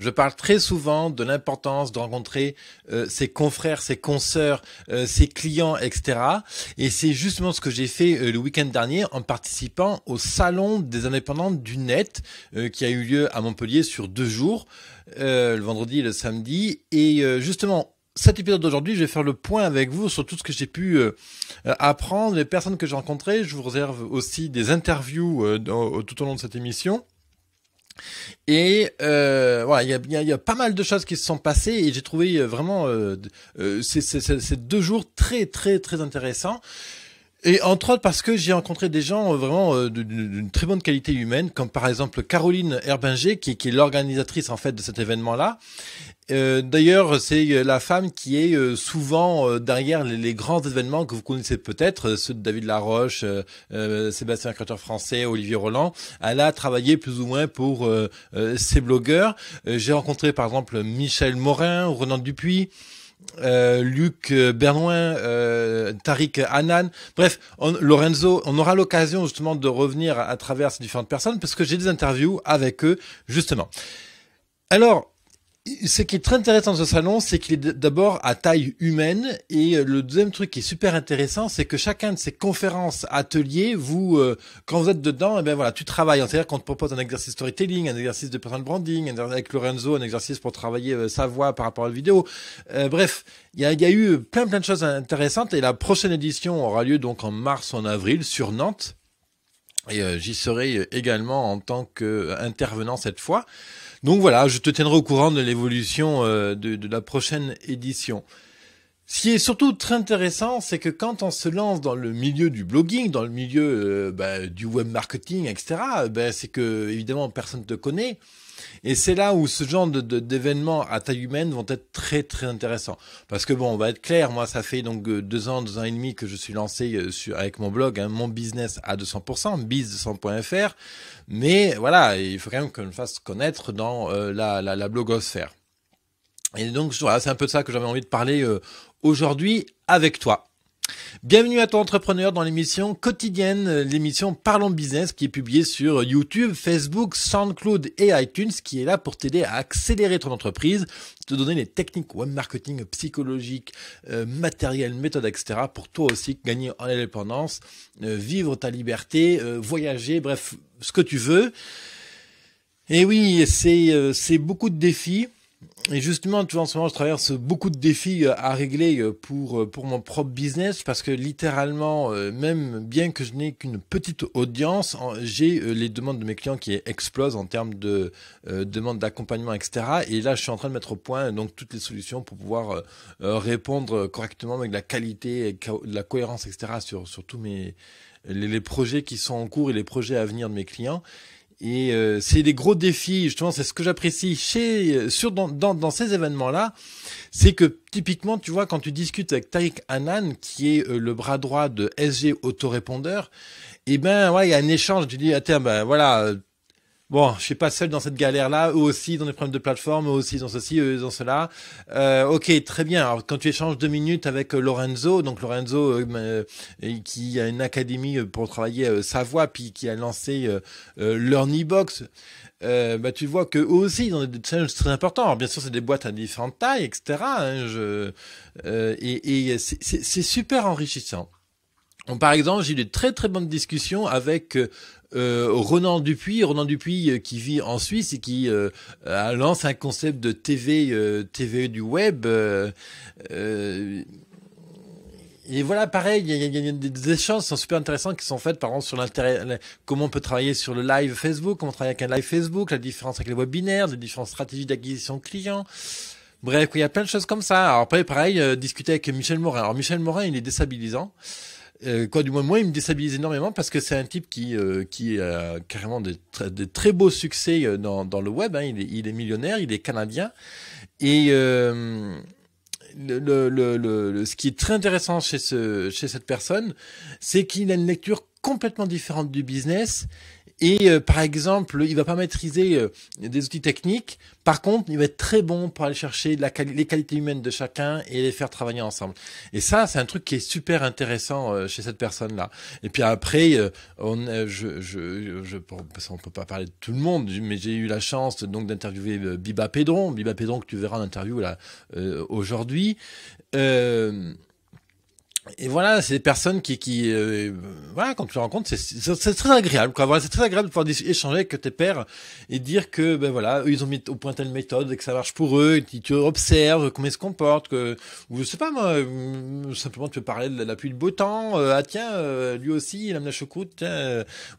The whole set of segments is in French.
Je parle très souvent de l'importance de rencontrer euh, ses confrères, ses consoeurs, euh, ses clients, etc. Et c'est justement ce que j'ai fait euh, le week-end dernier en participant au salon des indépendants du net qui a eu lieu à Montpellier sur deux jours, le vendredi et le samedi. Et justement, cet épisode d'aujourd'hui, je vais faire le point avec vous sur tout ce que j'ai pu apprendre, les personnes que j'ai rencontrées. Je vous réserve aussi des interviews tout au long de cette émission. Et euh, voilà, il y a, pas mal de choses qui se sont passées et j'ai trouvé euh, vraiment ces, euh, euh, ces, deux jours très très très intéressants. Et entre autres parce que j'ai rencontré des gens euh, vraiment euh, d'une très bonne qualité humaine, comme par exemple Caroline Herbinger, qui, est l'organisatrice en fait de cet événement-là. Euh, d'ailleurs, c'est la femme qui est souvent derrière les, grands événements que vous connaissez peut-être, ceux de David Laroche, Sébastien Créateur français, Olivier Roland. Elle a travaillé plus ou moins pour ces ses blogueurs. J'ai rencontré par exemple Michel Morin, Renan Dupuis. Euh, Luc euh, Bernouin, Tarik euh, Tariq Hanan. Bref, Lorenzo, on aura l'occasion justement de revenir à travers ces différentes personnes parce que j'ai des interviews avec eux justement. Alors, ce qui est très intéressant dans ce salon, c'est qu'il est, d'abord à taille humaine et euh, le deuxième truc qui est super intéressant, c'est que chacun de ces conférences, ateliers, vous, euh, quand vous êtes dedans, et eh ben voilà, tu travailles. C'est-à-dire qu'on te propose un exercice storytelling, un exercice de personal branding, avec Lorenzo, un exercice pour travailler euh, sa voix par rapport à la vidéo. bref, il y a, y a eu plein plein de choses intéressantes et la prochaine édition aura lieu donc en mars, en avril sur Nantes. Et euh, j'y serai également en tant qu'intervenant cette fois. Donc voilà, je te tiendrai au courant de l'évolution euh, de, de la prochaine édition. Ce qui est surtout très intéressant, c'est que quand on se lance dans le milieu du blogging, dans le milieu euh, bah, du web marketing, etc., ben bah, c'est que évidemment personne ne te connaît. Et c'est là où ce genre d'événements de, à taille humaine vont être très très intéressants. Parce que bon, on va être clair, moi ça fait donc euh, deux ans, deux ans et demi que je suis lancé euh, sur, avec mon blog, hein, mon business à 200%, biz200.fr. Mais voilà, il faut quand même qu'on me fasse connaître dans la, blogosphère. Et donc voilà, c'est un peu de ça que j'avais envie de parler aujourd'hui avec toi. Bienvenue à ton entrepreneur dans l'émission quotidienne, l'émission Parlons Business qui est publiée sur YouTube, Facebook, SoundCloud et iTunes qui est là pour t'aider à accélérer ton entreprise, te donner les techniques web marketing psychologiques, euh, matériel, méthode, etc. pour toi aussi gagner en indépendance, euh, vivre ta liberté, euh, voyager, bref, ce que tu veux. Et oui, c'est beaucoup de défis et justement, tu en ce moment, je traverse beaucoup de défis euh, à régler euh, pour, euh, pour mon propre business parce que littéralement, même bien que je n'ai qu'une petite audience, j'ai les demandes de mes clients qui explosent en termes de demandes d'accompagnement, etc. Et là, je suis en train de mettre au point donc toutes les solutions pour pouvoir répondre correctement avec de la qualité, de la cohérence, etc. sur, sur tous mes, les projets qui sont en cours et les projets à venir de mes clients. Et euh, c'est des gros défis, justement, c'est ce que j'apprécie chez euh, sur dans, dans, ces événements-là, c'est que typiquement, tu vois, quand tu discutes avec Tariq Anan, qui est euh, le bras droit de SG Autorépondeur, et eh ben ouais il y a un échange, tu dis, attends, ah, ben voilà, bon, je suis pas seul dans cette galère-là, eux aussi dans les problèmes de plateforme, eux aussi dans ceci, eux dans cela. Euh, ok, très bien. Alors, quand tu échanges deux minutes avec euh, Lorenzo, donc Lorenzo euh, euh, qui a une académie pour travailler sa voix, puis qui a lancé LearnyBox, bah, tu vois que eux aussi dans des challenges très importants. Alors, bien sûr, c'est des boîtes à différentes tailles, etc. Hein, et, et c'est super enrichissant. Par exemple, j'ai eu de très très bonnes discussions avec euh, Ronan Dupuis, Ronan Dupuis euh, qui vit en Suisse et qui euh, euh, lance un concept de TV, TV du web. et voilà, pareil, il y, a des échanges qui sont super intéressants qui sont faites par exemple, sur l'intérêt, comment on peut travailler sur le live Facebook, comment on travaille avec un live Facebook, la différence avec les webinaires, les différentes stratégies d'acquisition client. Bref, il y a plein de choses comme ça. Alors après, pareil, discuter avec Michel Morin. Alors Michel Morin, il est déstabilisant. Euh, quoi, du moins, moi, il me déstabilise énormément parce que c'est un type qui, euh, qui a carrément de très beaux succès euh, dans, dans le web. Hein. Il, est, il, est, millionnaire, il est canadien. Et le, le, le, ce qui est très intéressant chez, ce, chez cette personne, c'est qu'il a une lecture complètement différente du business et euh, par exemple, il va pas maîtriser euh, des outils techniques. Par contre, il va être très bon pour aller chercher la les qualités humaines de chacun et les faire travailler ensemble. Et ça, c'est un truc qui est super intéressant euh, chez cette personne-là. Et puis après, on, je, je, je, on peut pas parler de tout le monde, mais j'ai eu la chance donc d'interviewer Biba Pédron, Biba Pédron que tu verras en interview là aujourd'hui et voilà, c'est des personnes qui, qui euh, voilà, quand tu les rencontres, c'est très agréable. c'est très agréable de pouvoir échanger avec tes pères et dire que ben voilà, ils ont mis au point telle méthode et que ça marche pour eux. Et tu observes comment ils se comportent, que ou je sais pas moi, euh, simplement tu peux parler de la pluie de beau temps. Euh, ah tiens, lui aussi, il aime la choucroute.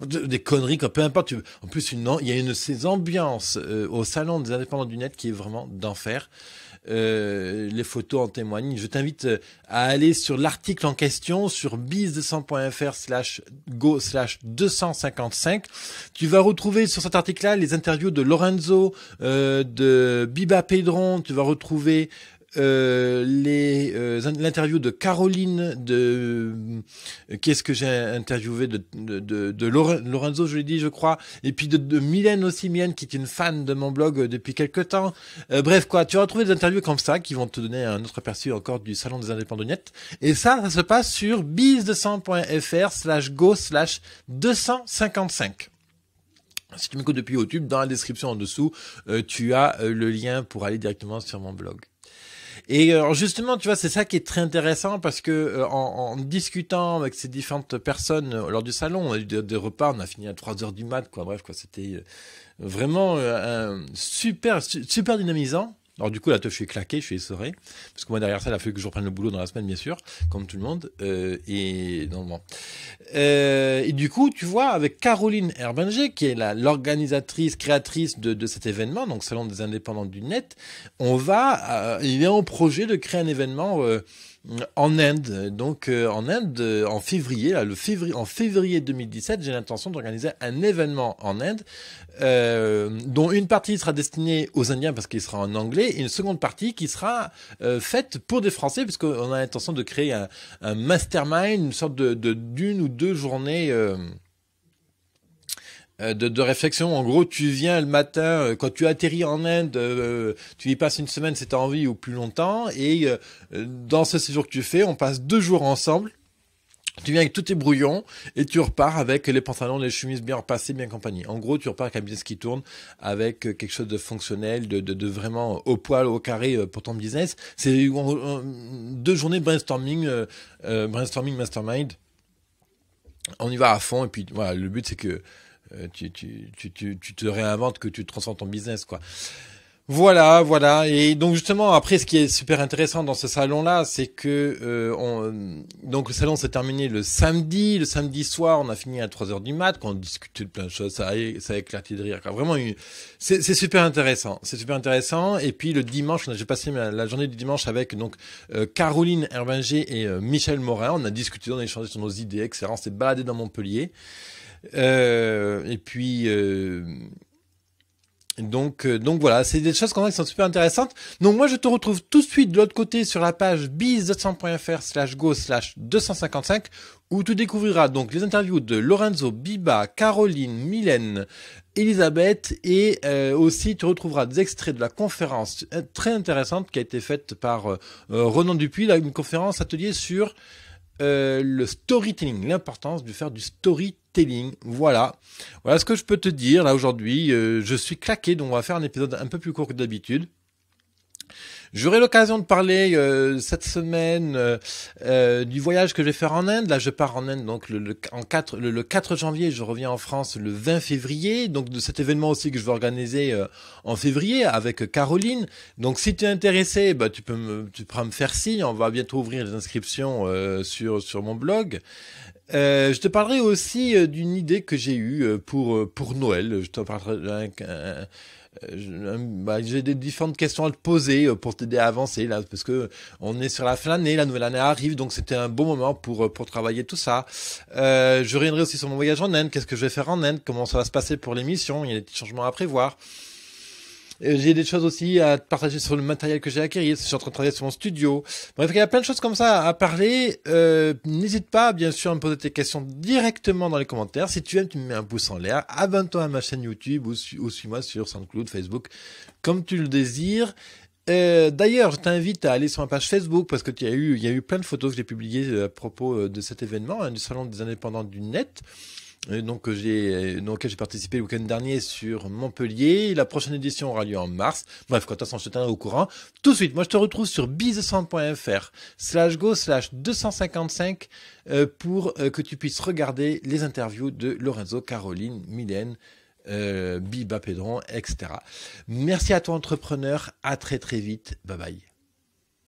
des conneries, quoi, peu importe. en plus, il y a une ces ambiances au salon des indépendants du net qui est vraiment d'enfer. Euh, les photos en témoignent. Je t'invite euh, à aller sur l'article en question sur bise200.fr slash go slash 255. Tu vas retrouver sur cet article-là les interviews de Lorenzo, euh, de Biba Pedron, tu vas retrouver euh, euh, l'interview de Caroline de euh, qu'est-ce que j'ai interviewé de, Lorenzo, je l'ai dit, je crois, et puis de, de Mylène aussi, Mylène qui est une fan de mon blog depuis quelques temps. bref quoi, tu vas retrouver des interviews comme ça qui vont te donner un autre aperçu encore du salon des indépendonnettes. Et ça, ça se passe sur bis 200fr slash go slash 255. Si tu m'écoutes depuis YouTube, dans la description en dessous, tu as le lien pour aller directement sur mon blog. Et euh, justement, tu vois, c'est ça qui est très intéressant parce que euh, en, discutant avec ces différentes personnes euh, lors du salon, on a eu des, repas, on a fini à 3 heures du mat, quoi. Bref, quoi, c'était vraiment super super dynamisant. Alors du coup, là, je suis claqué, je suis essoré, parce que moi, derrière ça, il a fallu que je reprenne le boulot dans la semaine, bien sûr, comme tout le monde, euh, et non, euh, et du coup, tu vois, avec Caroline Herbinger, qui est l'organisatrice, créatrice de, cet événement, donc Salon des indépendants du net, on va, euh, il est en projet de créer un événement en Inde, donc euh, en Inde, euh, en février, le février, en février 2017, j'ai l'intention d'organiser un événement en Inde, euh, dont une partie sera destinée aux Indiens parce qu'il sera en anglais, et une seconde partie qui sera euh, faite pour des Français, puisqu'on a l'intention de créer un, mastermind, une sorte de d'une ou deux journées. Euh, de, de, réflexion. En gros, tu viens le matin, euh, quand tu atterris en Inde, euh, tu y passes une semaine si tu envie ou plus longtemps. Et dans ce séjour que tu fais, on passe deux jours ensemble. Tu viens avec tous tes brouillons et tu repars avec les pantalons, les chemises bien repassées, bien compagnie. En gros, tu repars avec un business qui tourne, avec quelque chose de fonctionnel, de, vraiment au poil, au carré pour ton business. C'est deux journées brainstorming, brainstorming mastermind. On y va à fond et puis voilà, le but c'est que euh, tu, tu, tu, tu, te réinventes, que tu transformes ton business, quoi. Voilà, voilà. Et donc justement, après, ce qui est super intéressant dans ce salon-là, c'est que euh, on, donc le salon s'est terminé le samedi. Le samedi soir, on a fini à 3 heures du mat, qu'on discutait de plein de choses, ça a, ça de rire. Quoi. Vraiment, c'est super intéressant. C'est super intéressant. Et puis le dimanche, j'ai passé la journée du dimanche avec donc euh, Caroline Hervinger et euh, Michel Morin. On a discuté, on a échangé sur nos idées, etc. On s'est baladé dans Montpellier. Euh, et puis. Euh, donc, euh, donc voilà, c'est des choses quand même qui sont super intéressantes. Donc moi, je te retrouve tout de suite de l'autre côté sur la page biz200.fr slash go slash 255 où tu découvriras donc les interviews de Lorenzo, Biba, Caroline, Mylène, Elisabeth et aussi tu retrouveras des extraits de la conférence très intéressante qui a été faite par Renan Dupuis, une conférence atelier sur le storytelling, l'importance de faire du storytelling voilà. Voilà ce que je peux te dire là aujourd'hui. Euh, je suis claqué, donc on va faire un épisode un peu plus court que d'habitude. J'aurai l'occasion de parler euh, cette semaine euh, du voyage que je vais faire en Inde. Là, je pars en Inde donc le, en 4, le, 4 janvier, je reviens en France le 20 février. Donc de cet événement aussi que je vais organiser en février avec Caroline. Donc si tu es intéressé, bah, tu peux me, tu pourras me faire signe. On va bientôt ouvrir les inscriptions sur sur mon blog. Euh, je te parlerai aussi euh, d'une idée que j'ai eue euh, pour, pour Noël. Je te parlerai bah, j'ai des différentes questions à te poser pour t'aider à avancer là parce que on est sur la fin d'année la nouvelle année arrive donc c'était un bon moment pour pour travailler tout ça euh, je reviendrai aussi sur mon voyage en Inde qu'est-ce que je vais faire en Inde comment ça va se passer pour l'émission il y a des petits changements à prévoir j'ai des choses aussi à partager sur le matériel que j'ai acquis, je suis en train de travailler sur mon studio. Bref, il y a plein de choses comme ça à parler. Euh, n'hésite pas, bien sûr, à me poser tes questions directement dans les commentaires. Si tu aimes, tu me mets un pouce en l'air. Abonne-toi à ma chaîne YouTube ou, suis-moi sur SoundCloud, Facebook, comme tu le désires. Euh, d'ailleurs, je t'invite à aller sur ma page Facebook parce que tu as eu, il y a eu plein de photos que j'ai publiées à propos euh, de cet événement, hein, du salon des indépendants du net donc euh, j'ai euh, j'ai participé le week-end dernier sur Montpellier. La prochaine édition aura lieu en mars. Bref, quand on se au courant, tout de suite. Moi, je te retrouve sur bizecent.fr slash go slash 255 euh, pour que tu puisses regarder les interviews de Lorenzo, Caroline, Mylène, Biba Pedron, etc. Merci à toi entrepreneur. À très très vite. Bye bye.